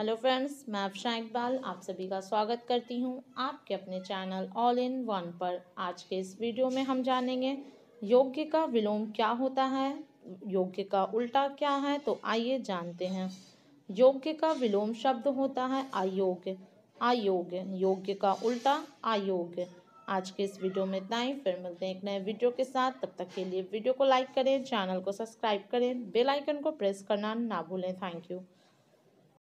hello friends मैं अफशा इकबाल आप सभी का स्वागत करती हूं आपके अपने चैनल ऑल इन वन पर आज के इस वीडियो में हम जानेंगे योग्य का विलोम क्या होता है योग्य का उल्टा क्या है तो आइए जानते हैं योग्य का विलोम शब्द होता है अयोग्य अयोग्य योग्य का उल्टा अयोग्य आज के इस वीडियो में इतना ही फिर मिलते हैं एक नए वीडियो के साथ तब तक के लिए वीडियो को लाइक करें चैनल को सब्सक्राइब करें बेलाइकन को प्रेस करना ना भूलें थैंक यू